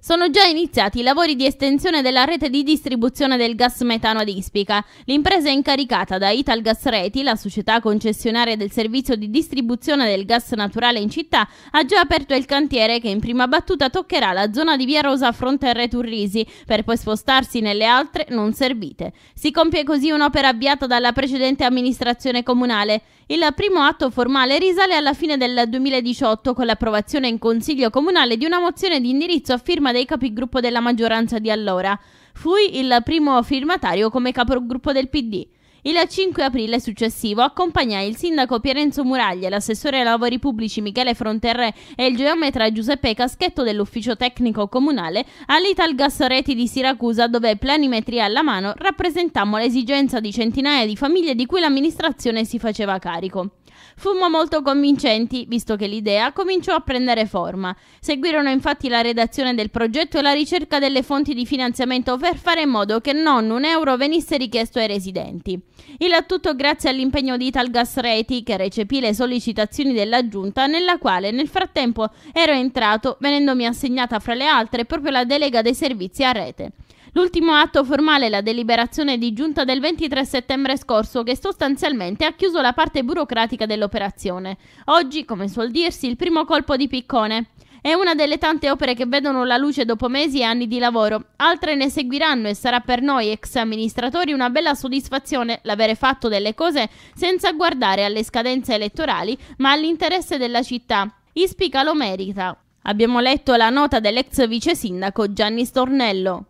Sono già iniziati i lavori di estensione della rete di distribuzione del gas metano ad Ispica. L'impresa incaricata da Italgas Reti, la società concessionaria del servizio di distribuzione del gas naturale in città, ha già aperto il cantiere che in prima battuta toccherà la zona di Via Rosa a Fronte a Returrisi, per poi spostarsi nelle altre non servite. Si compie così un'opera avviata dalla precedente amministrazione comunale. Il primo atto formale risale alla fine del 2018 con l'approvazione in Consiglio Comunale di una mozione di indirizzo a firma del dei capigruppo della maggioranza di allora. Fui il primo firmatario come capogruppo del PD. Il 5 aprile successivo accompagnai il sindaco Pierenzo Muraglia, l'assessore ai lavori pubblici Michele Fronterre e il geometra Giuseppe Caschetto dell'ufficio tecnico comunale all'Italgas Reti di Siracusa dove planimetria alla mano rappresentammo l'esigenza di centinaia di famiglie di cui l'amministrazione si faceva carico. Fummo molto convincenti, visto che l'idea cominciò a prendere forma. Seguirono infatti la redazione del progetto e la ricerca delle fonti di finanziamento per fare in modo che non un euro venisse richiesto ai residenti. Il tutto grazie all'impegno di Italgas Reti, che recepì le sollecitazioni della giunta, nella quale nel frattempo ero entrato, venendomi assegnata fra le altre proprio la delega dei servizi a rete. L'ultimo atto formale è la deliberazione di giunta del 23 settembre scorso che sostanzialmente ha chiuso la parte burocratica dell'operazione. Oggi, come suol dirsi, il primo colpo di piccone. È una delle tante opere che vedono la luce dopo mesi e anni di lavoro. Altre ne seguiranno e sarà per noi ex amministratori una bella soddisfazione l'avere fatto delle cose senza guardare alle scadenze elettorali, ma all'interesse della città. Ispica lo merita. Abbiamo letto la nota dell'ex vice sindaco Gianni Stornello.